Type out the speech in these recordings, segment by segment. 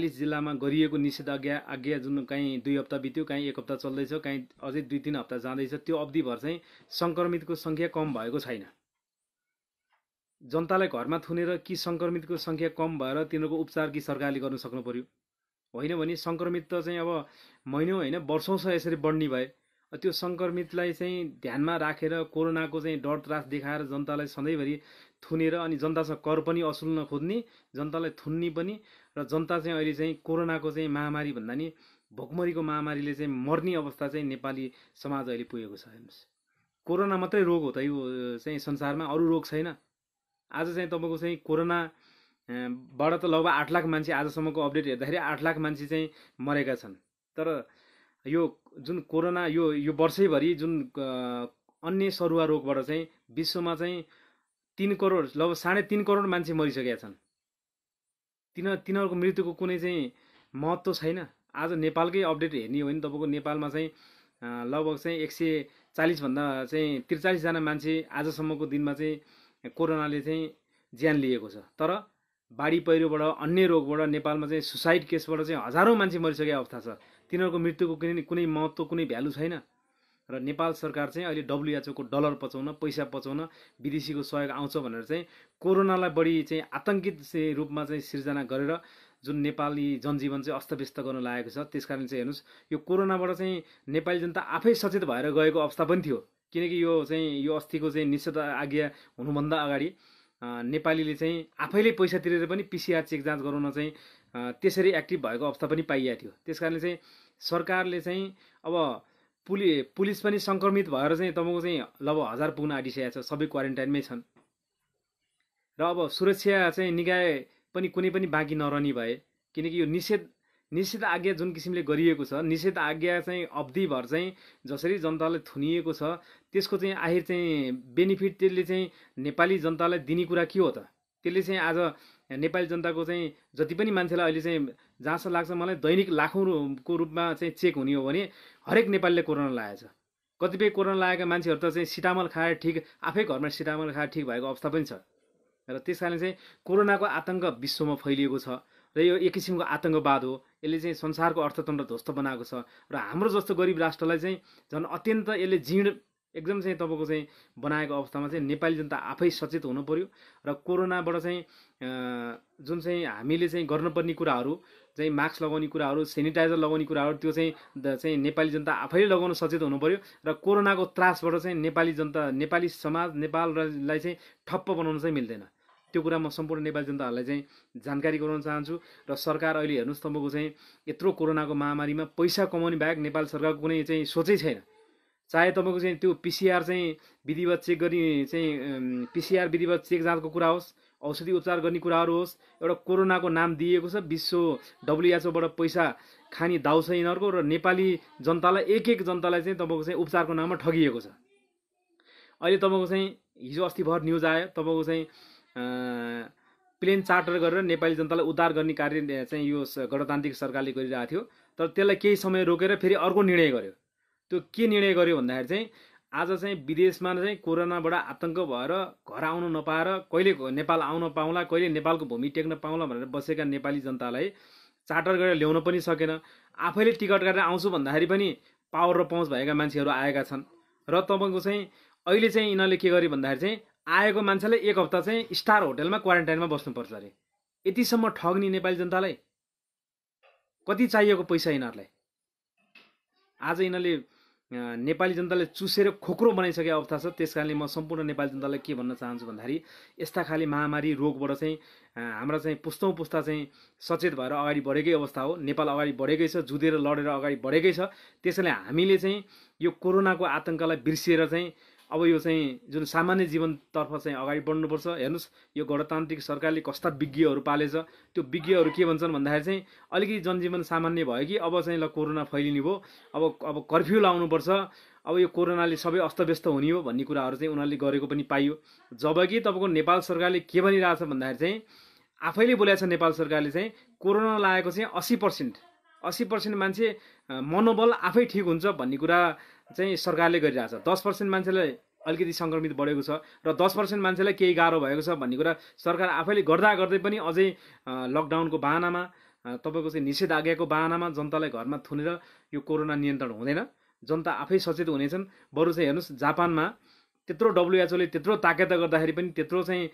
चालिस जिल्लामा गरिएको निषेधाज्ञा आज्ञा जुन काहीँ दुई हप्ता बित्यो काहीँ एक हप्ता चल्दैछ काहीँ अझै दुई तिन हप्ता जाँदैछ त्यो अवधिभर चाहिँ सङ्क्रमितको सङ्ख्या कम भएको छैन जनतालाई घरमा थुनेर कि सङ्क्रमितको सङ्ख्या कम भएर तिनीहरूको उपचार कि सरकारले गर्नु सक्नु पऱ्यो होइन भने सङ्क्रमित त चाहिँ अब महिनौ होइन वर्षौँसम्म यसरी बढ्ने भए त्यो सङ्क्रमितलाई चाहिँ ध्यानमा राखेर कोरोनाको चाहिँ डर त्रास देखाएर जनतालाई सधैँभरि थुनेर अनि जनतासँग कर पनि असुल्न खोज्ने जनतालाई थुन्ने पनि र जनता चाहिँ अहिले चाहिँ कोरोनाको चाहिँ महामारी भन्दा नि भोकमरीको महामारीले चाहिँ मर्ने अवस्था चाहिँ नेपाली समाज अहिले पुगेको छ हेर्नुहोस् कोरोना मात्रै रोग हो त यो चाहिँ संसारमा अरू रोग छैन आज चाहिँ तपाईँको चाहिँ कोरोनाबाट त लगभग आठ लाख मान्छे आजसम्मको अपडेट हेर्दाखेरि आठ लाख मान्छे चाहिँ मरेका छन् तर यो जुन कोरोना यो यो वर्षैभरि जुन अन्य सरुवा रोगबाट चाहिँ विश्वमा चाहिँ तिन करोड लगभग साढे तिन करोड मान्छे मरिसकेका छन् तिन तिनीहरूको मृत्युको कुनै चाहिँ महत्त्व छैन आज नेपालकै अपडेट हेर्ने हो भने तपाईँको नेपालमा चाहिँ लगभग चाहिँ एक सय चालिसभन्दा चाहिँ त्रिचालिसजना मान्छे आजसम्मको दिनमा चाहिँ कोरोनाले चाहिँ ज्यान लिएको छ तर बाढी पहिरोबाट अन्य रोगबाट नेपालमा चाहिँ सुसाइड केसबाट चाहिँ हजारौँ मान्छे मरिसकेको अवस्था छ तिनीहरूको मृत्युको कुनै कुनै महत्त्व कुनै भ्यालु छैन र नेपाल सरकार चाहिँ अहिले डब्लुएचओको डलर पचाउन पैसा पचाउन विदेशीको सहयोग आउँछ भनेर चाहिँ कोरोनालाई बढी चाहिँ आतङ्कित रूपमा चाहिँ सिर्जना गरेर जुन नेपाली जनजीवन चाहिँ अस्तव्यस्त गर्न लागेको छ त्यस चाहिँ हेर्नुहोस् यो कोरोनाबाट चाहिँ नेपाली जनता आफै सचेत भएर गएको अवस्था पनि थियो किनकि यो चाहिँ यो अस्थिको चाहिँ निषेध आज्ञा हुनुभन्दा अगाडि नेपालीले चाहिँ आफैले पैसा तिरेर पनि पिसिआर चेक जाँच गराउन चाहिँ त्यसरी एक्टिभ भएको अवस्था पनि पाइएको थियो त्यस कारणले चाहिँ सरकारले चाहिँ अब पुलि पुलिस पनि सङ्क्रमित भएर चाहिँ तपाईँको चाहिँ लगभग हजार पुग्न आँटिसकेको छ सबै क्वारेन्टाइनमै छन् र अब सुरक्षा चाहिँ निकाय पनि कुनै पनि बाँकी नरहने भए किनकि यो निषेध निषेध आज्ञा जुन किसिमले गरिएको छ निषेध आज्ञा चाहिँ अवधिभर चाहिँ जसरी जनतालाई थुनिएको छ त्यसको चाहिँ आखिर चाहिँ बेनिफिट त्यसले चाहिँ नेपाली जनतालाई दिने कुरा के हो त त्यसले चाहिँ आज नेपाली जनताको चाहिँ जति पनि मान्छेलाई अहिले चाहिँ जहाँसम्म लाग्छ मलाई दैनिक लाखौँको रूपमा चाहिँ चेक हुने हो भने हरेक नेपालीले कोरोना लागेछ कतिपय कोरोना लागेका मान्छेहरू त चाहिँ सिटामल खाएर ठिक आफै घरमा सिटामल खाएर ठिक भएको अवस्था पनि छ र त्यस कारण चाहिँ कोरोनाको आतङ्क विश्वमा फैलिएको छ र यो एक किसिमको आतङ्कवाद हो यसले चाहिँ संसारको अर्थतन्त्र ध्वस्त बनाएको छ र हाम्रो जस्तो गरिब राष्ट्रलाई चाहिँ झन् अत्यन्त यसले जीर्ण एकदम चाहिँ तपाईँको चाहिँ बनाएको अवस्थामा चाहिँ नेपाली जनता आफै सचेत हुनु पऱ्यो र कोरोनाबाट चाहिँ जुन चाहिँ हामीले चाहिँ गर्नुपर्ने कुराहरू चाहिँ मास्क लगाउने कुराहरू सेनिटाइजर लगाउने कुराहरू त्यो चाहिँ चाहिँ नेपाली जनता आफैले लगाउन सचेत हुनु पऱ्यो र कोरोनाको त्रासबाट चाहिँ नेपाली जनता नेपाली समाज नेपाललाई चाहिँ ठप्प बनाउन चाहिँ मिल्दैन त्यो कुरा म सम्पूर्ण नेपाली जनताहरूलाई चाहिँ जानकारी गराउन चाहन्छु र सरकार अहिले हेर्नुहोस् तपाईँको चाहिँ यत्रो कोरोनाको महामारीमा पैसा कमाउने बाहेक नेपाल सरकारको कुनै चाहिँ सोचै छैन चाहे तपाईँको चाहिँ त्यो पिसिआर चाहिँ विधिवत चेक गरी चाहिँ पिसिआर विधिवत चेक जाँचको कुरा होस् औषधि उपचार गर्ने कुराहरू होस् एउटा कोरोनाको नाम दिएको छ विश्व डब्लुएचओबाट पैसा खाने दाउ छ यिनीहरूको र नेपाली जनतालाई एक एक जनतालाई चाहिँ तपाईँको चाहिँ उपचारको नाममा ठगिएको छ अहिले तपाईँको चाहिँ हिजो अस्ति भर न्युज आयो तपाईँको चाहिँ प्लेन चार्टर गरेर नेपाली जनतालाई उद्धार गर्ने कार्य चाहिँ यो गणतान्त्रिक सरकारले गरिरहेको थियो तर त्यसलाई केही समय रोकेर फेरि अर्को निर्णय गर्यो त्यो के निर्णय गर्यो भन्दाखेरि चाहिँ आज चाहिँ विदेशमा चाहिँ कोरोनाबाट आतङ्क भएर घर आउन नपाएर कहिले नेपाल आउन पाउँला कहिले नेपालको भूमि टेक्न पाउँला भनेर बसेका नेपाली जनतालाई चार्टर गरेर ल्याउन पनि सकेन आफैले टिकट गरेर आउँछु भन्दाखेरि पनि पावर र पहुँच भएका मान्छेहरू आएका छन् र तपाईँको चाहिँ अहिले चाहिँ यिनीहरूले के गर्यो भन्दाखेरि चाहिँ आएको मान्छेले एक हप्ता चाहिँ स्टार होटेलमा क्वारेन्टाइनमा बस्नुपर्छ अरे यतिसम्म ठग्ने नेपाली जनतालाई कति चाहिएको पैसा यिनीहरूलाई आज यिनीहरूले नेपाली जनताले चुसेर खोक्रो बनाइसकेको अवस्था छ त्यस कारणले म सम्पूर्ण नेपाली जनतालाई के भन्न चाहन्छु भन्दाखेरि यस्ता खाले महामारी रोगबाट चाहिँ हाम्रा चाहिँ पुस्तौँ पुस्ता चाहिँ सचेत भएर अगाडि बढेकै अवस्था हो नेपाल अगाडि बढेकै छ जुधेर लडेर अगाडि बढेकै छ त्यसैले हामीले चाहिँ यो कोरोनाको आतङ्कलाई बिर्सिएर चाहिँ अब यो चाहिँ जुन सामान्य जीवनतर्फ चाहिँ अगाडि बढ्नुपर्छ हेर्नुहोस् यो गणतान्त्रिक सरकारले कस्ता विज्ञहरू पालेछ त्यो विज्ञहरू के भन्छन् भन्दाखेरि चाहिँ अलिकति जनजीवन सामान्य भयो कि अब चाहिँ ल कोरोना फैलिने भयो अब अब कर्फ्यू लाउनुपर्छ अब यो कोरोनाले सबै अस्तव्यस्त हुने हो भन्ने कुराहरू चाहिँ उनीहरूले गरेको पनि पाइयो जब कि तपाईँको नेपाल सरकारले के भनिरहेछ भन्दाखेरि चाहिँ आफैले बोलाएको छ नेपाल सरकारले चाहिँ कोरोना लागेको चाहिँ असी पर्सेन्ट असी पर्सेन्ट मान्छे मनोबल आफै ठिक हुन्छ भन्ने कुरा चाहिँ सरकारले गरिरहेको छ दस पर्सेन्ट मान्छेलाई अलिकति सङ्क्रमित बढेको छ र दस पर्सेन्ट मान्छेलाई केही गाह्रो भएको छ भन्ने कुरा सरकार आफैले गर्दा गर्दै पनि अझै लकडाउनको बाहनामा तपाईँको चाहिँ निषेधाज्ञाको बाहनामा जनतालाई घरमा थुनेर यो कोरोना नियन्त्रण हुँदैन जनता आफै सचेत हुनेछन् बरु चाहिँ हेर्नुहोस् जापानमा त्यत्रो डब्लुएचओले त्यत्रो ताकेता गर्दाखेरि पनि त्यत्रो चाहिँ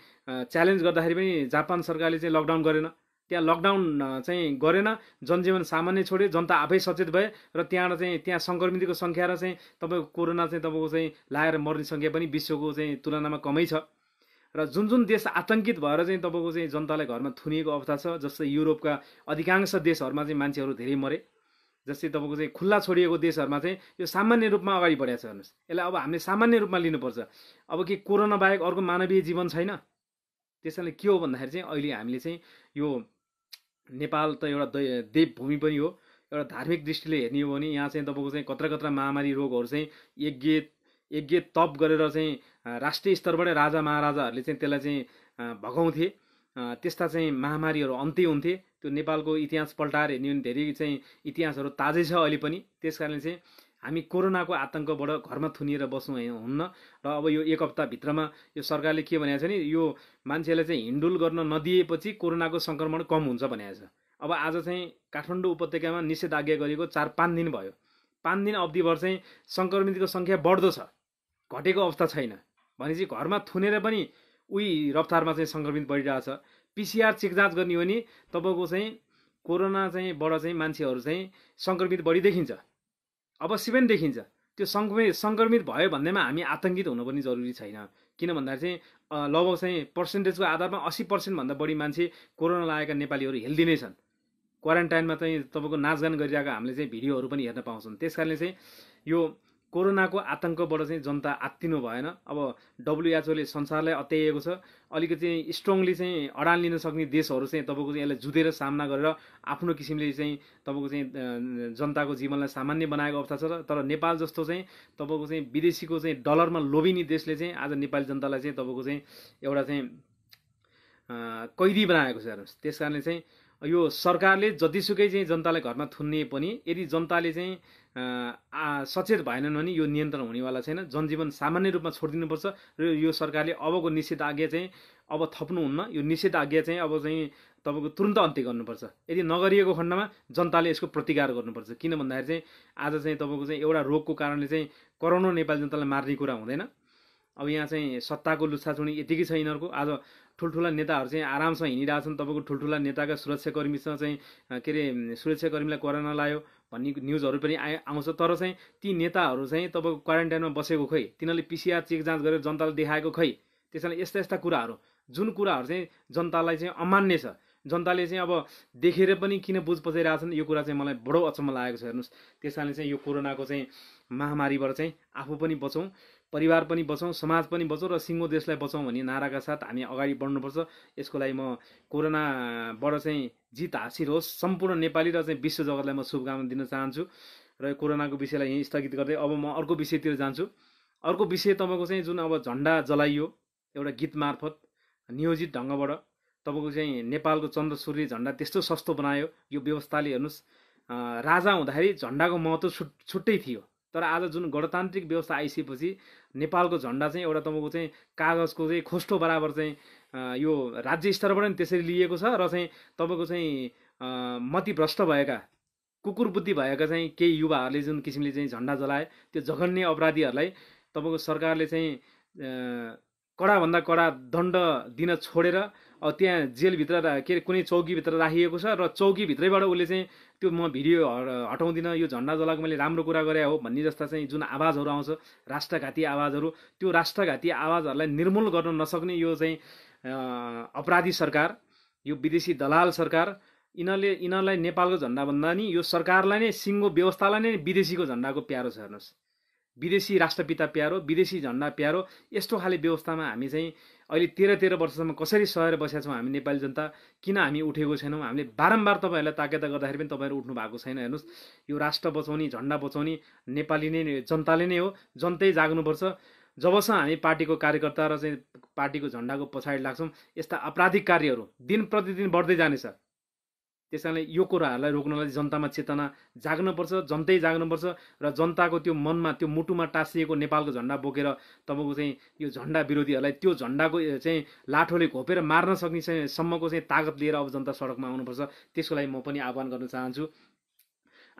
च्यालेन्ज गर्दाखेरि पनि जापान सरकारले चाहिँ लकडाउन गरेन त्यहाँ लकडाउन चाहिँ गरेन जनजीवन सामान्य छोड्यो जनता आफै सचेत भए र त्यहाँबाट चाहिँ त्यहाँ सङ्क्रमितको सङ्ख्या र चाहिँ तपाईँको कोरोना चाहिँ तपाईँको चाहिँ लाएर मर्ने सङ्ख्या पनि विश्वको चाहिँ तुलनामा कमै छ र जुन जुन देश आतङ्कित भएर चाहिँ तपाईँको चाहिँ जनतालाई घरमा थुनिएको अवस्था छ जस्तै युरोपका अधिकांश देशहरूमा चाहिँ मान्छेहरू धेरै मरे जस्तै तपाईँको चाहिँ खुल्ला छोडिएको देशहरूमा चाहिँ यो सामान्य रूपमा अगाडि बढेको छ हेर्नुहोस् यसलाई अब हामीले सामान्य रूपमा लिनुपर्छ अब के कोरोना बाहेक अर्को मानवीय जीवन छैन त्यसैले के हो भन्दाखेरि चाहिँ अहिले हामीले चाहिँ यो नेपाल त एउटा देवभूमि पनि हो एउटा धार्मिक दृष्टिले हेर्ने हो भने यहाँ चाहिँ तपाईँको चाहिँ कत्रा कत्रा महामारी रोगहरू चाहिँ यज्ञ यज्ञ तप गरेर चाहिँ राष्ट्रिय स्तरबाटै राजा महाराजाहरूले चाहिँ त्यसलाई चाहिँ भगाउँथे त्यस्ता चाहिँ महामारीहरू अन्त्य हुन्थे त्यो नेपालको इतिहास पल्टाएर हेर्ने भने धेरै चाहिँ इतिहासहरू ताजै छ अहिले पनि त्यस कारणले चाहिँ हामी कोरोनाको आतङ्कबाट घरमा थुनिएर बस्नु हुन्न र अब यो एक हप्ताभित्रमा यो सरकारले के भनेको छ नि यो मान्छेलाई चाहिँ हिन्डुल गर्न नदिएपछि कोरोनाको सङ्क्रमण कम हुन्छ भनेको छ अब आज चाहिँ काठमाडौँ उपत्यकामा निषेधाज्ञा गरेको चार पाँच दिन भयो पाँच दिन अवधिभर चाहिँ सङ्क्रमितको सङ्ख्या बढ्दो छ घटेको अवस्था छैन भनेपछि घरमा थुनेर पनि उही रफ्तारमा चाहिँ सङ्क्रमित बढिरहेछ पिसिआर चेक जाँच गर्ने हो भने तपाईँको चाहिँ कोरोना चाहिँबाट चाहिँ मान्छेहरू चाहिँ सङ्क्रमित बढी देखिन्छ अवश्य पनि देखिन्छ त्यो सङ्क्रमित सङ्क्रमित भयो भन्दैमा हामी आतङ्कित हुनु पनि जरुरी छैन किन भन्दाखेरि चाहिँ लगभग चाहिँ पर्सेन्टेजको आधारमा असी पर्सेन्टभन्दा बढी मान्छे कोरोना लागेका नेपालीहरू हेल्दी नै छन् क्वारेन्टाइनमा चाहिँ तपाईँको नाचगान गरिरहेको हामीले चाहिँ भिडियोहरू पनि हेर्न पाउँछौँ त्यस कारणले चाहिँ यो कोरोनाको आतङ्कबाट चाहिँ जनता आत्तिनु भएन अब डब्लुएचओले संसारलाई अत्याइएको छ अलिकति चाहिँ स्ट्रङली चाहिँ अडान लिन सक्ने देशहरू चाहिँ तपाईँको चाहिँ यसलाई जुधेर सामना गरेर आफ्नो किसिमले चाहिँ तपाईँको चाहिँ जनताको जीवनलाई सामान्य बनाएको अवस्था छ तर नेपाल जस्तो चाहिँ तपाईँको चाहिँ विदेशीको चाहिँ डलरमा लोभिने देशले चाहिँ आज नेपाली जनतालाई चाहिँ तपाईँको चाहिँ एउटा चाहिँ कैदी बनाएको छ हेर्नुहोस् त्यस कारणले चाहिँ यो सरकारले जतिसुकै चाहिँ जनतालाई घरमा थुन्ने पनि यदि जनताले चाहिँ सचेत भएनन् भने यो नियन्त्रण हुनेवाला छैन जनजीवन सामान्य रूपमा छोडिदिनुपर्छ र यो सरकारले अबको निषेधाज्ञा चाहिँ अब थप्नुहुन्न यो निषेधाज्ञा चाहिँ अब चाहिँ तपाईँको तुरन्त अन्त्य गर्नुपर्छ यदि नगरिएको खण्डमा जनताले यसको प्रतिकार गर्नुपर्छ किन भन्दाखेरि चाहिँ आज चाहिँ तपाईँको चाहिँ एउटा रोगको कारणले चाहिँ करोडौँ नेपाली जनतालाई मार्ने कुरा हुँदैन अब यहाँ चाहिँ सत्ताको लुछाछुँडी यतिकै छ यिनीहरूको आज ठुल्ठुला नेताहरू चाहिँ आरामसँग हिँडिरहेछन् तपाईँको ठुल्ठुला नेताका सुरक्षाकर्मीसँग चाहिँ के अरे सुरक्षाकर्मीलाई कोरोना लायो भन्ने न्युजहरू पनि आए आउँछ तर चाहिँ ती नेताहरू चाहिँ तपाईँको क्वारेन्टाइनमा बसेको खै तिनीहरूले पिसिआर चेक जाँच गरेर जनताले देखाएको खै त्यसैले यस्ता यस्ता कुराहरू जुन कुराहरू चाहिँ जनतालाई चाहिँ अमान्य छ जनताले चाहिँ अब देखेर पनि किन बुझ पचाइरहेछन् यो कुरा चाहिँ मलाई बडो अचम्म लागेको छ हेर्नुहोस् त्यस कारणले चाहिँ यो कोरोनाको चाहिँ महामारीबाट चाहिँ आफू पनि बचौँ परिवार पनि बचाउँ समाज पनि बचाउँ र सिङ्गो देशलाई बचाउँ भन्ने नाराका साथ हामी अगाडि बढ्नुपर्छ यसको लागि म कोरोनाबाट चाहिँ जित हासिल होस् सम्पूर्ण नेपाली र चाहिँ विश्व जगतलाई म शुभकामना दिन चाहन्छु र कोरोनाको विषयलाई यहीँ स्थगित गर्दै अब म अर्को विषयतिर जान्छु अर्को विषय तपाईँको चाहिँ जुन अब झन्डा जलाइयो एउटा गीत मार्फत नियोजित ढङ्गबाट तपाईँको चाहिँ नेपालको चन्द्र सूर्य झन्डा त्यस्तो सस्तो बनायो यो व्यवस्थाले हेर्नुहोस् राजा हुँदाखेरि झन्डाको महत्त्व छुट छुट्टै थियो तर आज जुन गणतान्त्रिक व्यवस्था आइसकेपछि नेपालको झन्डा चाहिँ एउटा तपाईँको चाहिँ कागजको चाहिँ खोस्टो बराबर चाहिँ यो राज्य स्तरबाट पनि त्यसरी लिएको छ र चाहिँ तपाईँको चाहिँ मतिभ्रष्ट भएका कुकुर बुद्धि भएका चाहिँ केही युवाहरूले जुन किसिमले चाहिँ झन्डा जलाए त्यो जघन्य अपराधीहरूलाई तपाईँको सरकारले चाहिँ कडाभन्दा कडा दण्ड दिन छोडेर अब त्यहाँ जेलभित्र के अरे कुनै चौकीभित्र राखिएको छ र चौकीभित्रैबाट उसले चाहिँ त्यो म भिडियो हटाउँदिनँ यो झन्डा जलाएको मैले राम्रो कुरा गरे हो भन्ने जस्ता चाहिँ जुन आवाजहरू आउँछ राष्ट्रघाती आवाजहरू त्यो राष्ट्रघाती आवाजहरूलाई निर्मूल गर्न नसक्ने यो चाहिँ अपराधी सरकार यो विदेशी दलाल सरकार यिनीहरूले यिनीहरूलाई नेपालको झन्डाभन्दा नि यो सरकारलाई नै सिङ्गो व्यवस्थालाई नै विदेशीको झन्डाको प्यारो छ हेर्नुहोस् विदेशी राष्ट्रपिता प्यारो विदेशी झन्डा प्यारो यस्तो खाले व्यवस्थामा हामी चाहिँ अहिले तेह्र तेह्र वर्षसम्म कसरी सहेर बसेका छौँ हामी नेपाली जनता किन हामी उठेको छैनौँ हामीले बारम्बार तपाईँहरूलाई ताकेता गर्दाखेरि पनि तपाईँहरू उठ्नु भएको छैन हेर्नुहोस् यो राष्ट्र बचाउने झन्डा बचाउने नेपाली नै जनताले नै हो जनतै जाग्नुपर्छ जबसम्म हामी पार्टीको कार्यकर्ता र चाहिँ पार्टीको झन्डाको पछाडि लाग्छौँ यस्ता आपराधिक कार्यहरू दिन प्रतिदिन बढ्दै जानेछ त्यस कारणले यो कुराहरूलाई रोक्नलाई जनतामा चेतना जाग्नुपर्छ जनतै जाग्नुपर्छ र जनताको त्यो मनमा त्यो मुटुमा टाँसिएको नेपालको झन्डा बोकेर तपाईँको चाहिँ यो झन्डा विरोधीहरूलाई त्यो झन्डाको चाहिँ लाठोले घोपेर मार्न सक्ने सम्मको चाहिँ तागत लिएर अब जनता सडकमा आउनुपर्छ त्यसको लागि म पनि आह्वान गर्न चाहन्छु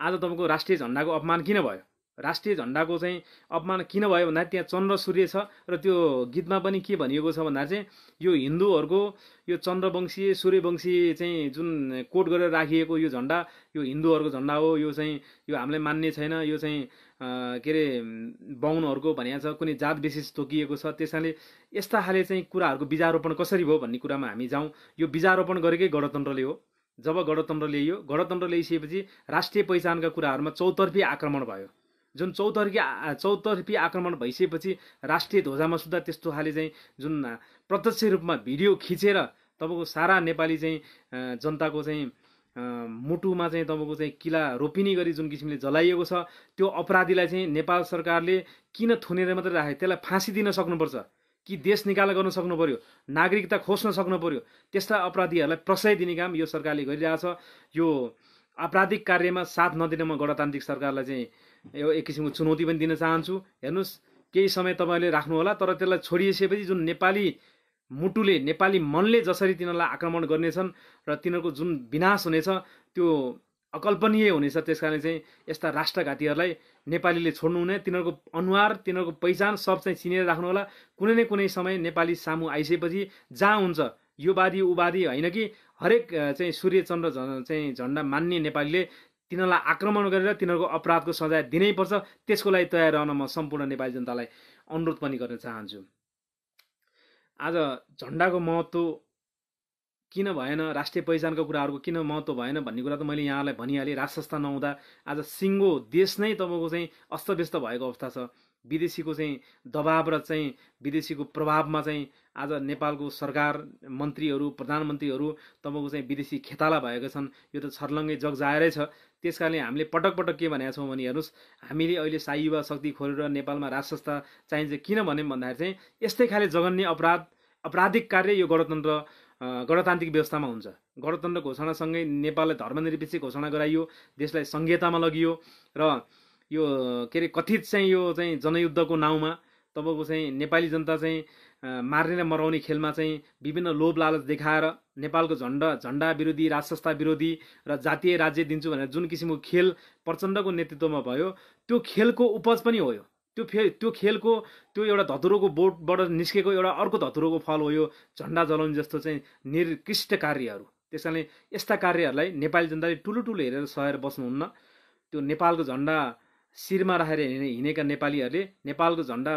आज तपाईँको राष्ट्रिय झन्डाको अपमान किन भयो राष्ट्रिय झन्डाको चाहिँ अपमान किन भयो भन्दा त्यहाँ चन्द्र सूर्य छ र त्यो गीतमा पनि के भनिएको छ भन्दा चाहिँ यो हिन्दूहरूको यो चन्द्रवंशी सूर्यवंशी चाहिँ जुन कोट गरेर राखिएको यो झन्डा यो हिन्दूहरूको झन्डा हो यो चाहिँ यो हामीलाई मान्ने छैन यो चाहिँ के अरे बाहुनहरूको भनिएको छ कुनै जात विशेष तोकिएको छ त्यस कारणले यस्ता खाले चाहिँ कुराहरूको बिजारोपण कसरी भयो भन्ने कुरामा हामी जाउँ यो बिजारोपण गरेकै गणतन्त्रले हो जब गणतन्त्र ल्याइयो गणतन्त्र ल्याइसकेपछि राष्ट्रिय पहिचानका कुराहरूमा चौतर्फी आक्रमण भयो जुन चौतर्फी चौतर्फी आक्रमण भइसकेपछि राष्ट्रिय ध्वजामा सुद्धा त्यस्तो खाले चाहिँ जुन प्रत्यक्ष रूपमा भिडियो खिचेर तपाईँको सारा नेपाली चाहिँ जनताको चाहिँ मुटुमा चाहिँ तपाईँको चाहिँ किला रोपिने गरी जुन किसिमले जलाइएको छ त्यो अपराधीलाई चाहिँ नेपाल सरकारले किन थुनेर मात्रै राखे त्यसलाई फाँसी दिन सक्नुपर्छ कि देश निकाल गर्न सक्नु पऱ्यो नागरिकता खोज्न सक्नु पऱ्यो त्यस्ता अपराधीहरूलाई प्रशय दिने काम यो सरकारले गरिरहेछ यो आपराधिक कार्यमा साथ म गणतान्त्रिक सरकारलाई चाहिँ यो एक किसिमको चुनौती पनि दिन चाहन्छु हेर्नुहोस् केही समय तपाईँहरूले होला तर त्यसलाई छोडिसकेपछि जुन नेपाली मुटुले नेपाली मनले जसरी तिनीहरूलाई आक्रमण गर्नेछन् र तिनीहरूको जुन विनाश हुनेछ त्यो अकल्पनीय हुनेछ त्यस कारण चाहिँ यस्ता राष्ट्रघातीहरूलाई नेपालीले छोड्नु हुने तिनीहरूको अनुहार तिनीहरूको पहिचान सब चाहिँ चिनेर राख्नु होला कुनै न कुनै समय नेपाली सामु आइसकेपछि जहाँ हुन्छ यो वादी उवादी होइन कि हरेक चाहिँ सूर्यचन्द्र चाहिँ झन्डा मान्ने नेपालीले तिनीहरूलाई आक्रमण गरेर तिनीहरूको अपराधको सजाय दिनैपर्छ त्यसको लागि तयार रहन म सम्पूर्ण नेपाली जनतालाई अनुरोध पनि गर्न चाहन्छु आज झन्डाको महत्त्व किन भएन राष्ट्रिय पहिचानको कुराहरूको किन महत्त्व भएन भन्ने कुरा त मैले यहाँलाई भनिहालेँ राजसंस्था नहुँदा आज सिङ्गो देश नै तपाईँको चाहिँ अस्तव्यस्त भएको अवस्था छ विदेशीको चाहिँ दबाब र चाहिँ विदेशीको प्रभावमा चाहिँ आज नेपालको सरकार मन्त्रीहरू प्रधानमन्त्रीहरू तपाईँको चाहिँ विदेशी खेताला भएका छन् यो त छर्लङ्गै जाएरै छ त्यस कारणले हामीले पटक पटक के भनेका छौँ भने हेर्नुहोस् हामीले अहिले साई युवा शक्ति खोलेर नेपालमा राज संस्था चाहिन्छ किन भन्यौँ भन्दाखेरि चाहिँ यस्तै खाले जगन्य अपराध अपराधिक कार्य यो गणतन्त्र गणतान्त्रिक व्यवस्थामा हुन्छ गणतन्त्र घोषणासँगै नेपाललाई धर्मनिरपेक्ष घोषणा गराइयो देशलाई सङ्घीयतामा लगियो र यो के अरे कथित चाहिँ यो चाहिँ जनयुद्धको नाउँमा तपाईँको चाहिँ नेपाली जनता चाहिँ मार्ने र मराउने खेलमा चाहिँ विभिन्न लोभ लालच देखाएर नेपालको झन्डा झन्डा विरोधी राजसंस्था विरोधी र जातीय राज्य दिन्छु भनेर जुन किसिमको खेल प्रचण्डको नेतृत्वमा भयो त्यो खेलको उपज पनि हो यो त्यो फे त्यो खेलको त्यो एउटा धतुरोको बोटबाट निस्केको एउटा अर्को धतुरोको फल हो यो झन्डा जलाउने जस्तो चाहिँ निर्कृष्ट कार्यहरू त्यस कारणले यस्ता कार्यहरूलाई नेपाली जनताले ठुलो ठुलो हेरेर सहेर बस्नुहुन्न त्यो नेपालको झन्डा शिरमा राखेर हिँडेका नेपालीहरूले नेपालको झन्डा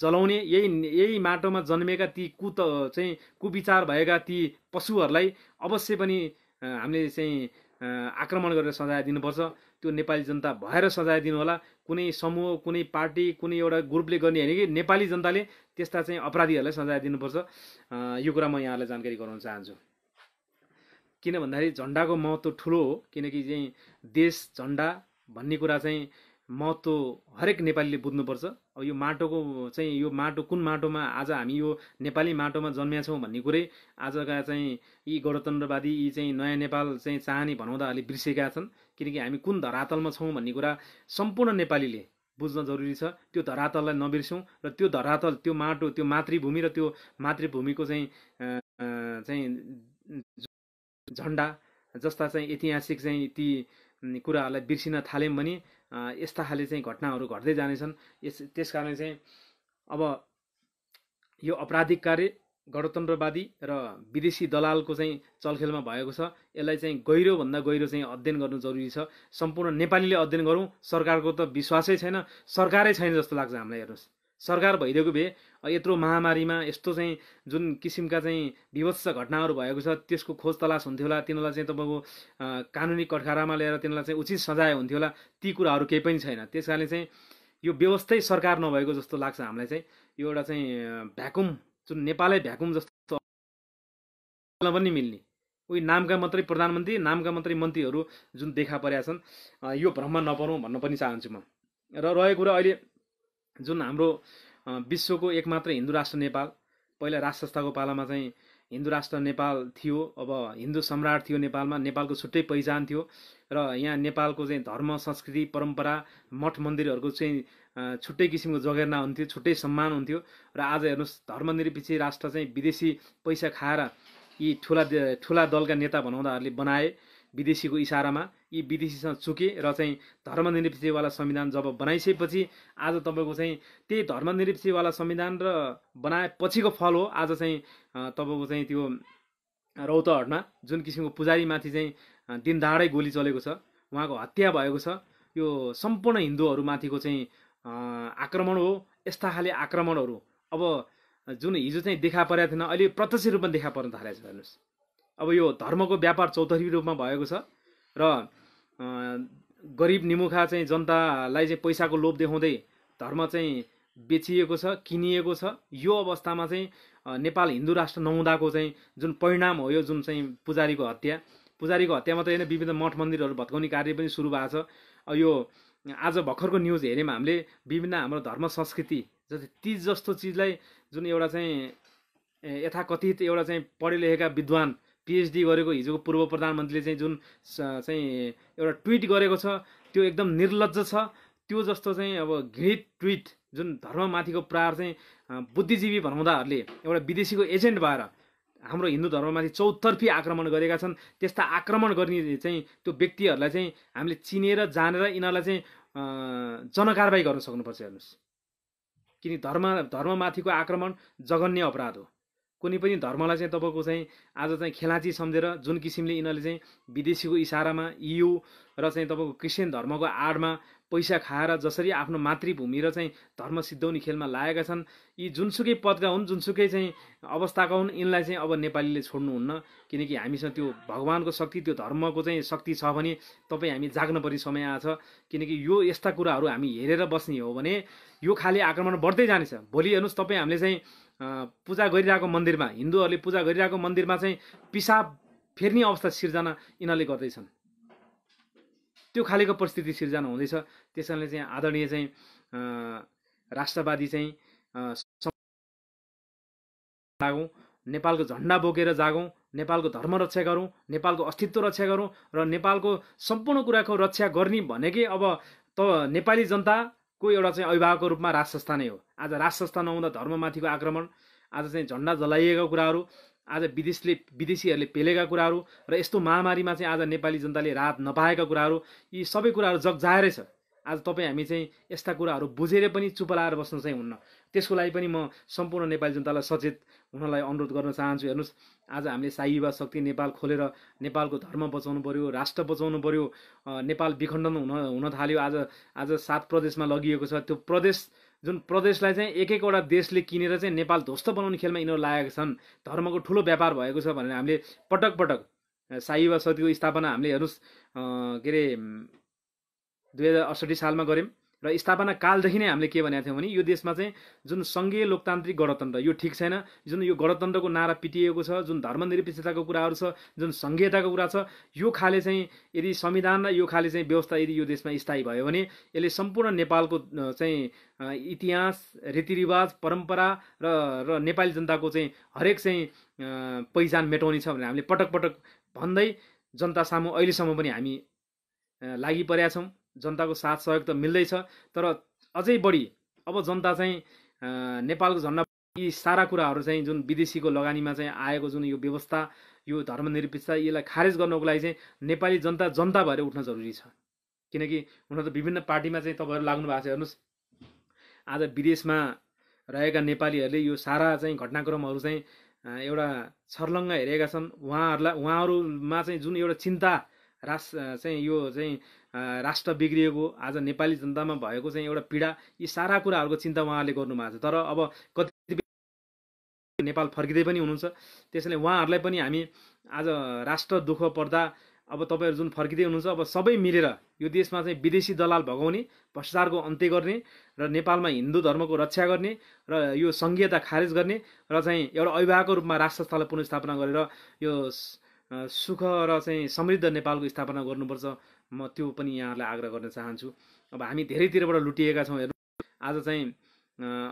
जलाउने यही यही माटोमा जन्मेका ती कुत चाहिँ कुविचार भएका ती पशुहरूलाई अवश्य पनि हामीले चाहिँ आक्रमण गरेर सजाय दिनुपर्छ त्यो नेपाली जनता भएर सजाय दिनुहोला कुनै समूह कुनै पार्टी कुनै एउटा ग्रुपले गर्ने होइन कि नेपाली जनताले त्यस्ता चाहिँ अपराधीहरूलाई सजाय दिनुपर्छ यो कुरा म यहाँहरूलाई जानकारी गराउन चाहन्छु किन भन्दाखेरि झन्डाको महत्त्व ठुलो हो किनकि चाहिँ देश झन्डा भन्ने कुरा चाहिँ महत्त्व हरेक नेपालीले बुझ्नुपर्छ अब यो माटोको चाहिँ यो माटो कुन माटोमा आज हामी यो नेपाली माटोमा जन्म्या छौँ भन्ने कुरै आजका चाहिँ यी गणतन्त्रवादी यी चाहिँ नयाँ नेपाल चाहिँ चाहने भनाउँदा अलि बिर्सेका छन् किनकि हामी कुन धरातलमा छौँ भन्ने कुरा सम्पूर्ण नेपालीले बुझ्न जरुरी छ त्यो धरातललाई नबिर्स्यौँ र त्यो धरातल त्यो माटो त्यो मातृभूमि र त्यो मातृभूमिको चाहिँ चाहिँ झन्डा जस्ता चाहिँ ऐतिहासिक चाहिँ ती कुराहरूलाई बिर्सिन थाल्यौँ भने यस्ता खाले चाहिँ घटनाहरू घट्दै जानेछन् यस त्यस कारणले चाहिँ अब यो अपराधिक कार्य गणतन्त्रवादी र विदेशी दलालको चाहिँ चलखेलमा भएको छ यसलाई चाहिँ गहिरोभन्दा गहिरो चाहिँ अध्ययन गर्नु जरुरी छ सम्पूर्ण नेपालीले अध्ययन गरौँ सरकारको त विश्वासै छैन सरकारै छैन जस्तो लाग्छ हामीलाई हेर्नुहोस् सरकार भइदिएको भए यत्रो महामारीमा यस्तो चाहिँ जुन किसिमका चाहिँ विभत्स घटनाहरू भएको छ त्यसको खोज तलास हुन्थ्यो होला तिनीहरूलाई चाहिँ तपाईँको कानुनी कठघारामा ल्याएर तिनीहरूलाई चाहिँ उचित सजाय हुन्थ्यो होला ती कुराहरू केही पनि छैन त्यस कारणले चाहिँ यो व्यवस्थै सरकार नभएको जस्तो लाग्छ हामीलाई चाहिँ यो एउटा चाहिँ भ्याकुम जुन नेपालै भ्याकुम जस्तो पनि मिल्ने उही नामका मात्रै प्रधानमन्त्री नामका मात्रै मन्त्रीहरू जुन देखा परेका छन् यो भ्रममा नपरौँ भन्न पनि चाहन्छु म र रहेको कुरा अहिले जुन हाम्रो विश्वको एकमात्र हिन्दू राष्ट्र नेपाल पहिला राज संस्थाको पालामा चाहिँ हिन्दू राष्ट्र नेपाल थियो अब हिन्दू सम्राट थियो नेपालमा नेपालको छुट्टै पहिचान थियो र यहाँ नेपालको चाहिँ धर्म संस्कृति परम्परा मठ मन्दिरहरूको चाहिँ छुट्टै किसिमको जगेर्ना हुन्थ्यो छुट्टै सम्मान हुन्थ्यो र आज हेर्नुहोस् धर्मनिरपेक्ष राष्ट्र चाहिँ विदेशी पैसा खाएर यी ठुला ठुला दलका नेता भनाउँदाहरूले बनाए विदेशीको इसारामा यी विदेशीसँग चुके र चाहिँ धर्मनिरपेक्षवाला संविधान जब बनाइसकेपछि आज तपाईँको चाहिँ त्यही धर्मनिरपेक्षवाला संविधान र बनाएपछिको फल हो आज चाहिँ तपाईँको चाहिँ त्यो रौतहटमा जुन किसिमको पुजारीमाथि चाहिँ दिनदाडै गोली चलेको छ उहाँको हत्या भएको छ यो सम्पूर्ण हिन्दूहरूमाथिको चाहिँ आक्रमण हो यस्ता खाले आक्रमणहरू अब जुन हिजो चाहिँ देखा परेको थिएन अहिले प्रत्यक्ष रूपमा देखा पर्न थालेको छ हेर्नुहोस् अब यो धर्मको व्यापार चौतरी रूपमा भएको छ र गरिब निमुखा चाहिँ जनतालाई चाहिँ पैसाको लोभ देखाउँदै धर्म चाहिँ बेचिएको छ किनिएको छ यो अवस्थामा चाहिँ नेपाल हिन्दू राष्ट्र नहुँदाको चाहिँ जुन परिणाम हो यो जुन चाहिँ पुजारीको हत्या पुजारीको हत्या मात्रै होइन विभिन्न मठ मन्दिरहरू भत्काउने कार्य पनि सुरु भएको छ यो आज भर्खरको न्युज हेऱ्यौँ हामीले विभिन्न हाम्रो धर्म संस्कृति जस्तै तिज जस्तो चिजलाई जुन एउटा चाहिँ यथाकथित एउटा चाहिँ पढे लेखेका विद्वान पिएचडी गरेको हिजोको पूर्व प्रधानमन्त्रीले चाहिँ जुन चाहिँ एउटा ट्विट गरेको छ त्यो एकदम निर्लज छ त्यो जस्तो चाहिँ अब घृत ट्विट जुन धर्ममाथिको प्रहार चाहिँ बुद्धिजीवी भनाउँदाहरूले एउटा विदेशीको एजेन्ट भएर हाम्रो हिन्दू धर्ममाथि चौतर्फी आक्रमण गरेका छन् त्यस्ता आक्रमण गर्ने चाहिँ त्यो व्यक्तिहरूलाई चाहिँ हामीले चिनेर जानेर यिनीहरूलाई चाहिँ जनकारवाही गर्न सक्नुपर्छ हेर्नुहोस् किन धर्म धर्ममाथिको आक्रमण जघन्य अपराध हो कुनै पनि धर्मलाई चाहिँ तपाईँको चाहिँ आज चाहिँ खेलाची सम्झेर जुन किसिमले यिनीहरूले चाहिँ विदेशीको इसारामा इयु र चाहिँ तपाईँको क्रिस्चियन धर्मको आडमा पैसा खाएर जसरी आफ्नो मातृभूमि र चाहिँ धर्म सिद्धाउने खेलमा लागेका छन् यी जुनसुकै पदका हुन् जुनसुकै चाहिँ अवस्थाका हुन् यिनलाई चाहिँ अब नेपालीले छोड्नुहुन्न किनकि हामीसँग त्यो भगवान्को शक्ति त्यो धर्मको चाहिँ शक्ति छ भने तपाईँ हामी जाग्न पर्ने समय आएछ किनकि यो यस्ता कुराहरू हामी हेरेर बस्ने हो भने यो खाले आक्रमण बढ्दै जानेछ भोलि हेर्नुहोस् तपाईँ हामीले चाहिँ पूजा गरिरहेको मन्दिरमा हिन्दूहरूले पूजा गरिरहेको मन्दिरमा चाहिँ पिसाब फेर्ने अवस्था सिर्जना यिनीहरूले गर्दैछन् त्यो खालेको परिस्थिति सिर्जना हुँदैछ त्यस कारणले चाहिँ आदरणीय चाहिँ राष्ट्रवादी चाहिँ लागौँ नेपालको झन्डा बोकेर जागौँ नेपालको धर्म रक्षा गरौँ नेपालको अस्तित्व रक्षा गरौँ र नेपालको सम्पूर्ण कुराको रक्षा गर्ने भनेकै अब त नेपाली जनता को एउटा चाहिँ अभिभावकको रूपमा राज संस्था नै हो आज राज संस्था नहुँदा धर्ममाथिको आक्रमण आज चाहिँ झन्डा जलाइएका कुराहरू आज विदेशले विदेशीहरूले पेलेका कुराहरू र यस्तो महामारीमा चाहिँ आज नेपाली जनताले राहत नपाएका कुराहरू यी सबै कुराहरू जगजाएरै छ आज तपाईँ हामी चाहिँ यस्ता कुराहरू बुझेर पनि चुप लाएर बस्नु चाहिँ हुन्न त्यसको लागि पनि म सम्पूर्ण नेपाली जनतालाई सचेत उहाँलाई अनुरोध गर्न चाहन्छु हेर्नुहोस् आज हामीले साई युवा शक्ति नेपाल खोलेर नेपालको धर्म बचाउनु पऱ्यो राष्ट्र बचाउनु पऱ्यो नेपाल विखण्डन हुन हुन थाल्यो आज आज सात प्रदेशमा लगिएको छ त्यो प्रदेश जुन प्रदेशलाई चाहिँ एक एकवटा देशले किनेर चाहिँ नेपाल ध्वस्त बनाउने खेलमा यिनीहरू लागेका छन् धर्मको ठुलो व्यापार भएको छ भनेर हामीले पटक पटक साई युवा शक्तिको स्थापना हामीले हेर्नुहोस् के अरे दुई हजार अठसट्ठी सालमा गऱ्यौँ र स्थापना कालदेखि नै हामीले के भनेका थियौँ भने यो देशमा चाहिँ जुन सङ्घीय लोकतान्त्रिक गणतन्त्र यो ठिक छैन जुन यो गणतन्त्रको नारा पिटिएको छ जुन धर्मनिरपेक्षताको कुराहरू छ जुन सङ्घीयताको कुरा छ यो खाले चाहिँ यदि संविधान र यो खाले चाहिँ व्यवस्था यदि यो देशमा स्थायी भयो भने यसले सम्पूर्ण नेपालको चाहिँ इतिहास रीतिरिवाज परम्परा र र नेपाली जनताको चाहिँ हरेक चाहिँ पहिचान मेटाउने छ भनेर हामीले पटक पटक भन्दै जनता सामु अहिलेसम्म पनि हामी लागि परेका छौँ जनताको साथ सहयोग त मिल्दैछ तर अझै बढी अब जनता चाहिँ नेपालको झन्डा यी सारा कुराहरू चाहिँ जुन विदेशीको लगानीमा चाहिँ आएको जुन यो व्यवस्था यो धर्मनिरपेक्षता यसलाई खारेज गर्नको लागि चाहिँ नेपाली जनता जनता भएर उठ्न जरुरी छ किनकि हुन त विभिन्न पार्टीमा चाहिँ तपाईँहरू लाग्नु भएको छ हेर्नुहोस् आज विदेशमा रहेका नेपालीहरूले यो सारा चाहिँ घटनाक्रमहरू चाहिँ एउटा छर्लङ्ग हेरेका छन् उहाँहरूलाई उहाँहरूमा चाहिँ जुन एउटा चिन्ता रास चाहिँ यो चाहिँ राष्ट्र बिग्रिएको आज नेपाली जनतामा भएको चाहिँ एउटा पीडा यी सारा कुराहरूको चिन्ता उहाँहरूले गर्नुभएको छ तर अब कति नेपाल फर्किँदै पनि हुनुहुन्छ त्यसैले उहाँहरूलाई पनि हामी आज राष्ट्र दुःख पर्दा अब तपाईँहरू जुन फर्किँदै हुनुहुन्छ अब सबै मिलेर यो देशमा चाहिँ विदेशी दलाल भगाउने भ्रष्टाचारको अन्त्य गर्ने र नेपालमा हिन्दू धर्मको रक्षा गर्ने र यो सङ्घीयता खारेज गर्ने र चाहिँ एउटा अभिभावकको रूपमा राष्ट्रस्थालाई पुनर्स्थापना गरेर यो सुख र चाहिँ समृद्ध नेपालको स्थापना गर्नुपर्छ म त्यो पनि यहाँहरूलाई आग्रह गर्न चाहन्छु अब हामी धेरैतिरबाट लुटिएका छौँ हेर्नु आज चाहिँ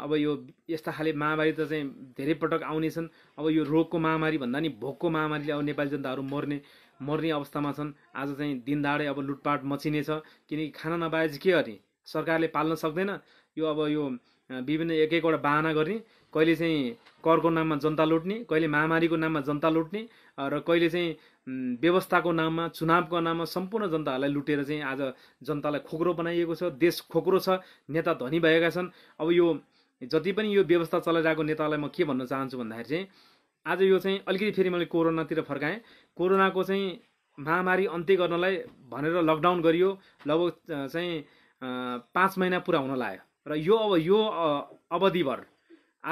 अब यो यस्ता खाले महामारी त चाहिँ धेरै पटक आउने छन् अब यो रोगको महामारी भन्दा नि भोकको महामारीले अब नेपाली जनताहरू मर्ने मर्ने अवस्थामा छन् आज चाहिँ दिनदाडै अब लुटपाट मचिनेछ किनकि खाना नपाए चाहिँ के गर्ने सरकारले पाल्न सक्दैन यो अब यो विभिन्न एक एकवटा बाहना गर्ने कहिले चाहिँ करको नाममा जनता लुट्ने कहिले महामारीको नाममा जनता लुट्ने र कहिले चाहिँ व्यवस्थाको नाममा चुनावको नाममा सम्पूर्ण जनताहरूलाई लुटेर चाहिँ आज जनतालाई खोक्रो बनाइएको छ देश खोक्रो छ नेता धनी भएका छन् अब यो जति पनि यो व्यवस्था चलाइरहेको नेतालाई म के भन्न चाहन्छु भन्दाखेरि चाहिँ आज यो चाहिँ अलिकति फेरि मैले कोरोनातिर फर्काएँ कोरोनाको चाहिँ महामारी अन्त्य गर्नलाई भनेर लकडाउन गरियो लगभग चाहिँ पाँच महिना पुरा हुन लाग्यो र यो अब यो अवधिभर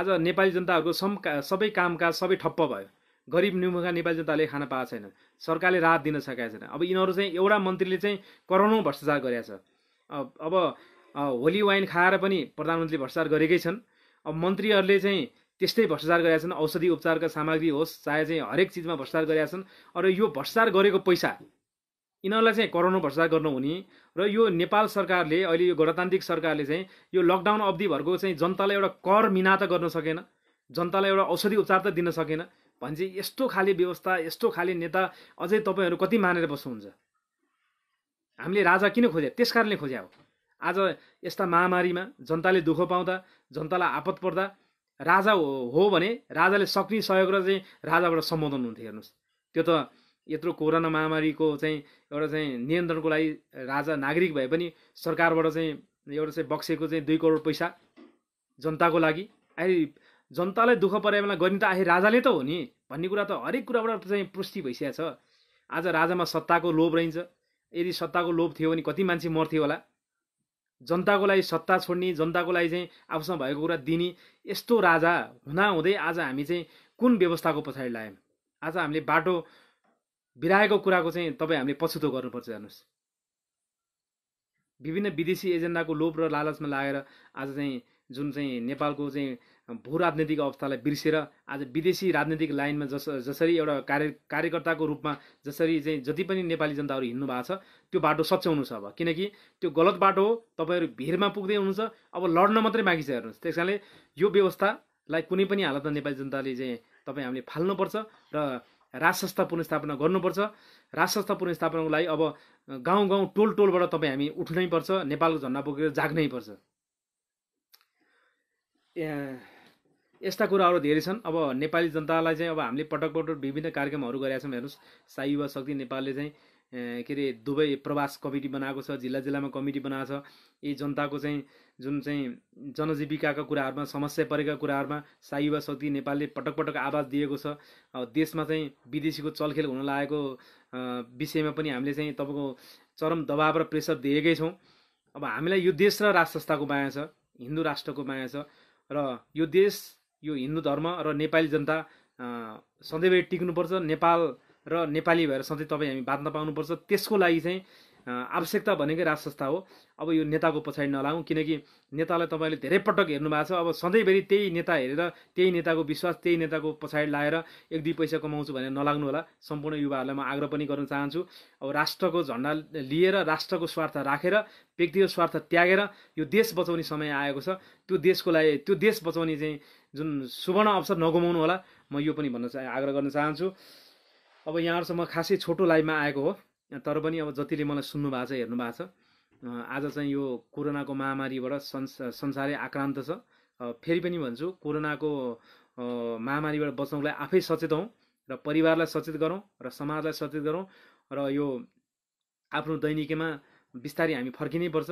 आज नेपाली जनताहरूको सम सबै कामकाज सबै ठप्प भयो गरिब निमुखा नेपाली जनताले खान पाएको छैन सरकारले राहत दिन सकेका छैन अब यिनीहरू चाहिँ एउटा मन्त्रीले चाहिँ करोडौँ भ्रष्टाचार गरेका छ अब होली वाइन खाएर पनि प्रधानमन्त्रीले भ्रष्टाचार गरेकै छन् अब मन्त्रीहरूले चाहिँ त्यस्तै भ्रष्टाचार गरेका छन् औषधि उपचारका सामग्री होस् चाहे चाहिँ हरेक चिजमा भ्रष्टाचार गरेका छन् र यो भ्रष्टाचार गरेको पैसा यिनीहरूलाई चाहिँ करोडौँ भ्रष्टाचार गर्नुहुने र यो नेपाल सरकारले अहिले यो गणतान्त्रिक सरकारले चाहिँ यो लकडाउन अवधिभरको चाहिँ जनतालाई एउटा कर मिना त गर्न सकेन जनतालाई एउटा औषधि उपचार त दिन सकेन भने यस्तो खाले व्यवस्था यस्तो खाले नेता अझै तपाईँहरू कति मानेर बस्नुहुन्छ हामीले राजा किन खोज्या त्यस कारणले खोज्या हो आज यस्ता महामारीमा जनताले दुःख पाउँदा जनतालाई आपत पर्दा राजा हो भने राजाले सक्ने सहयोग र चाहिँ राजाबाट सम्बोधन हुन्थ्यो हेर्नुहोस् त्यो त यत्रो कोरोना महामारीको चाहिँ एउटा चाहिँ नियन्त्रणको लागि राजा नागरिक भए पनि सरकारबाट चाहिँ एउटा चाहिँ बक्सेको चाहिँ दुई करोड पैसा जनताको लागि अहिले जनतालाई दुःख परे बेला गर्ने त आखिर राजाले त हो नि भन्ने कुरा त हरेक कुराबाट चाहिँ पुष्टि भइसकेको छ आज राजामा सत्ताको लोभ रहन्छ यदि सत्ताको लोभ थियो भने कति मान्छे मर्थ्यो होला जनताको लागि सत्ता छोड्ने जनताको लागि चाहिँ आफूसँग भएको कुरा दिने यस्तो राजा हुँदाहुँदै आज हामी चाहिँ कुन व्यवस्थाको पछाडि लायौँ आज हामीले बाटो बिराएको कुराको चाहिँ तपाईँ हामीले पछुतो गर्नुपर्छ हेर्नुहोस् विभिन्न विदेशी एजेन्डाको लोभ र लालचमा लागेर आज चाहिँ जुन चाहिँ नेपालको चाहिँ भू राजनीतिक अवस्थालाई बिर्सेर आज विदेशी राजनीतिक लाइनमा जस जसरी एउटा कार्य कार्यकर्ताको रूपमा जसरी चाहिँ जति पनि नेपाली जनताहरू हिँड्नु भएको छ त्यो बाटो सच्याउनु छ अब किनकि त्यो गलत बाटो हो तपाईँहरू भिरमा पुग्दै हुनुहुन्छ अब लड्न मात्रै बाँकी छ हेर्नुहोस् त्यस कारणले यो व्यवस्थालाई कुनै पनि हालतमा नेपाली जनताले चाहिँ तपाईँ हामीले फाल्नुपर्छ र राज संस्था पुनस्थापना गर्नुपर्छ राज संस्था पुनस्थापनाको लागि अब गाउँ गाउँ टोल टोलबाट तपाईँ हामी उठ्नै पर्छ नेपालको झन्डा बोकेर जाग्नै पर्छ यस्ता कुराहरू धेरै छन् अब नेपाली जनतालाई चाहिँ अब हामीले पटक पटक विभिन्न कार्यक्रमहरू गरेका छौँ हेर्नुहोस् साई युवा शक्ति नेपालले चाहिँ के अरे दुवै प्रवास कमिटी बनाएको छ जिल्ला जिल्लामा कमिटी बनाएको छ यी जनताको चाहिँ जुन चाहिँ जनजीविकाका कुराहरूमा समस्या परेका कुराहरूमा साई युवा शक्ति नेपालले पटक पटक आवाज दिएको छ अब देशमा चाहिँ विदेशीको चलखेल हुन लागेको विषयमा पनि हामीले चाहिँ तपाईँको चरम दबाव र प्रेसर दिएकै छौँ अब हामीलाई यो देश र राष्ट्र संस्थाको माया छ हिन्दू राष्ट्रको माया छ र यो देश यो हिन्दू धर्म र नेपाली जनता सधैँभरि टिक्नुपर्छ नेपाल र नेपाली भएर सधैँ तपाईँ हामी बाँध्न पाउनुपर्छ त्यसको लागि चाहिँ आवश्यकता भनेकै राज संस्था हो अब यो नेताको पछाडि नलागौँ किनकि नेतालाई तपाईँले धेरै पटक हेर्नु भएको छ अब सधैँभरि त्यही नेता हेरेर त्यही नेताको विश्वास त्यही नेताको पछाडि लाएर एक दुई पैसा कमाउँछु भनेर नलाग्नु होला सम्पूर्ण युवाहरूलाई म आग्रह पनि गर्न चाहन्छु अब राष्ट्रको झन्डा लिएर राष्ट्रको स्वार्थ राखेर व्यक्तिगत स्वार्थ त्यागेर यो देश बचाउने समय आएको छ त्यो देशको लागि त्यो देश बचाउने चाहिँ जुन सुवर्ण अवसर नगुमाउनु होला म यो पनि भन्न चाह आग्रह गर्न चाहन्छु अब यहाँहरूसँग खासै छोटो लाइभमा आएको हो तर पनि अब जतिले मलाई सुन्नु भएको छ हेर्नु भएको छ आज चाहिँ यो कोरोनाको महामारीबाट संस संसारै आक्रान्त छ फेरि पनि भन्छु कोरोनाको महामारीबाट बच्नलाई आफै सचेत हौँ र परिवारलाई सचेत गरौँ र समाजलाई सचेत गरौँ र यो आफ्नो दैनिकीमा बिस्तारै हामी फर्किनै पर्छ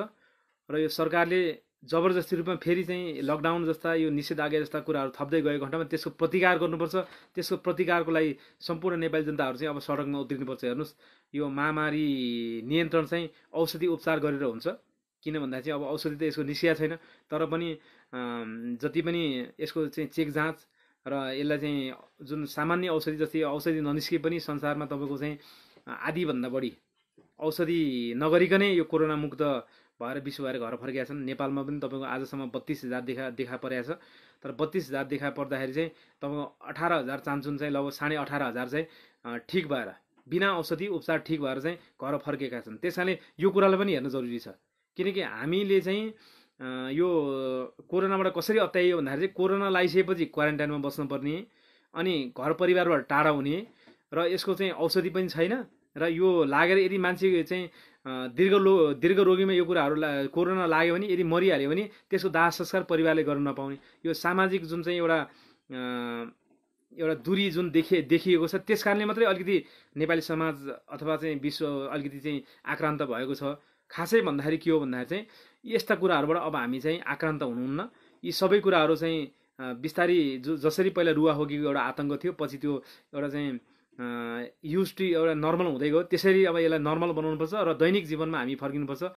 र यो सरकारले जबरजस्ती रूपमा फेरि चाहिँ लकडाउन जस्ता यो निषेधाज्ञा जस्ता कुराहरू थप्दै गएको घन्टामा त्यसको प्रतिकार गर्नुपर्छ त्यसको प्रतिकारको लागि सम्पूर्ण नेपाली जनताहरू चाहिँ अब सडकमा उत्रिनुपर्छ हेर्नुहोस् यो महामारी नियन्त्रण चाहिँ औषधि उपचार गरेर हुन्छ किन भन्दा चाहिँ अब औषधि त यसको निस्किया छैन तर पनि जति पनि यसको चाहिँ चेक जाँच र यसलाई चाहिँ जुन सामान्य औषधि जस्तै औषधि ननिस्के पनि संसारमा तपाईँको चाहिँ आधीभन्दा बढी औषधि नगरिकनै यो कोरोना मुक्त भएर विश्व भएर घर फर्किया छन् नेपालमा पनि तपाईँको आजसम्म बत्तिस हजार देखा देखा परेको छ तर बत्तिस हजार देखा पर्दाखेरि चाहिँ तपाईँको अठार हजार चान्चुन चाहिँ लगभग साढे अठार हजार चाहिँ ठिक भएर बिना औषधि उपचार ठिक भएर चाहिँ घर फर्केका छन् त्यस यो कुरालाई पनि हेर्न जरुरी छ किनकि हामीले चाहिँ यो कोरोनाबाट कसरी अत्याइयो भन्दाखेरि चाहिँ कोरोना लगाइसकेपछि क्वारेन्टाइनमा बस्नुपर्ने अनि घर परिवारबाट टाढा हुने र यसको चाहिँ औषधि पनि छैन र यो लागेर यदि मान्छे चाहिँ दीर्घ लो दीर्घ रोगीमा यो कुराहरू कोरोना लाग्यो भने यदि मरिहाल्यो भने त्यसको दाह संस्कार परिवारले गर्न नपाउने यो सामाजिक जुन चाहिँ एउटा एउटा दूरी जुन देखे देखिएको छ त्यस कारणले मात्रै अलिकति नेपाली समाज अथवा चाहिँ विश्व अलिकति चाहिँ आक्रान्त भएको छ खासै भन्दाखेरि के हो भन्दाखेरि चाहिँ यस्ता कुराहरूबाट अब हामी चाहिँ आक्रान्त हुनुहुन्न यी सबै कुराहरू चाहिँ बिस्तारी जो जसरी पहिला रुवा होगीको एउटा आतङ्क थियो पछि त्यो एउटा चाहिँ युज टु एउटा नर्मल हुँदै गयो त्यसरी अब यसलाई नर्मल बनाउनुपर्छ र दैनिक जीवनमा हामी फर्किनुपर्छ